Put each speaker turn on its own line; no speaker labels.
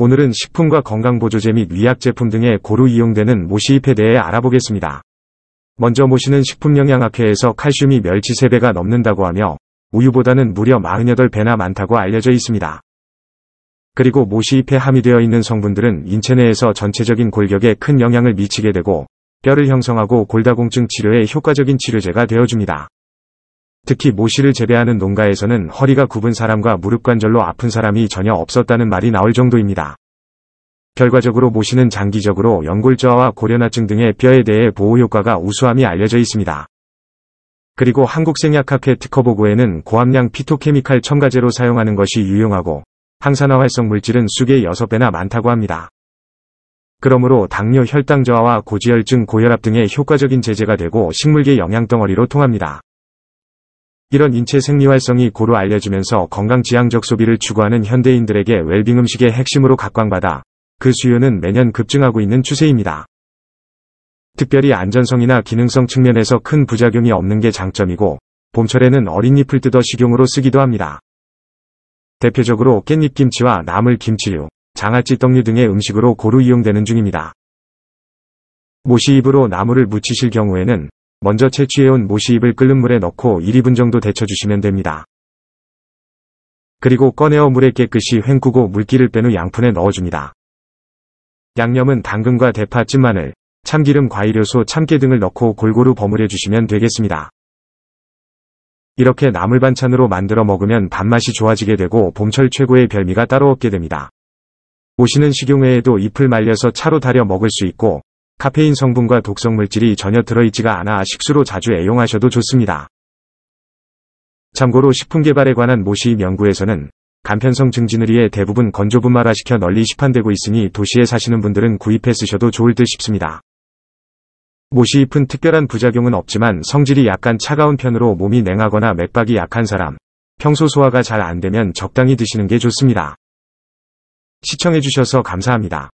오늘은 식품과 건강보조제 및위약제품 등에 고루 이용되는 모시잎에 대해 알아보겠습니다. 먼저 모시는 식품영양학회에서 칼슘이 멸치 3배가 넘는다고 하며 우유보다는 무려 48배나 많다고 알려져 있습니다. 그리고 모시잎에 함유되어 있는 성분들은 인체 내에서 전체적인 골격에 큰 영향을 미치게 되고 뼈를 형성하고 골다공증 치료에 효과적인 치료제가 되어줍니다. 특히 모 씨를 재배하는 농가에서는 허리가 굽은 사람과 무릎 관절로 아픈 사람이 전혀 없었다는 말이 나올 정도입니다. 결과적으로 모 씨는 장기적으로 연골저하와 고려나증 등의 뼈에 대해 보호효과가 우수함이 알려져 있습니다. 그리고 한국생약학회 특허보고에는 고함량 피토케미칼 첨가제로 사용하는 것이 유용하고 항산화 활성 물질은 수계 6배나 많다고 합니다. 그러므로 당뇨 혈당 저하와 고지혈증 고혈압 등의 효과적인 제재가 되고 식물계 영양덩어리로 통합니다. 이런 인체 생리활성이 고루 알려지면서 건강지향적 소비를 추구하는 현대인들에게 웰빙 음식의 핵심으로 각광받아 그 수요는 매년 급증하고 있는 추세입니다. 특별히 안전성이나 기능성 측면에서 큰 부작용이 없는 게 장점이고 봄철에는 어린잎을 뜯어 식용으로 쓰기도 합니다. 대표적으로 깻잎김치와 나물김치류, 장아찌 떡류 등의 음식으로 고루 이용되는 중입니다. 모시 입으로 나물을 무치실 경우에는 먼저 채취해온 모시잎을 끓는 물에 넣고 1-2분 정도 데쳐주시면 됩니다. 그리고 꺼내어 물에 깨끗이 헹구고 물기를 뺀 후 양푼에 넣어줍니다. 양념은 당근과 대파, 찐마늘, 참기름, 과일효소, 참깨 등을 넣고 골고루 버무려 주시면 되겠습니다. 이렇게 나물 반찬으로 만들어 먹으면 밥맛이 좋아지게 되고 봄철 최고의 별미가 따로 없게 됩니다. 오시는 식용회에도 잎을 말려서 차로 달여 먹을 수 있고 카페인 성분과 독성 물질이 전혀 들어있지가 않아 식수로 자주 애용하셔도 좋습니다. 참고로 식품 개발에 관한 모시 연구에서는 간편성 증진을 위해 대부분 건조분말화시켜 널리 시판되고 있으니 도시에 사시는 분들은 구입해 쓰셔도 좋을 듯 싶습니다. 모시잎은 특별한 부작용은 없지만 성질이 약간 차가운 편으로 몸이 냉하거나 맥박이 약한 사람, 평소 소화가 잘 안되면 적당히 드시는 게 좋습니다. 시청해주셔서 감사합니다.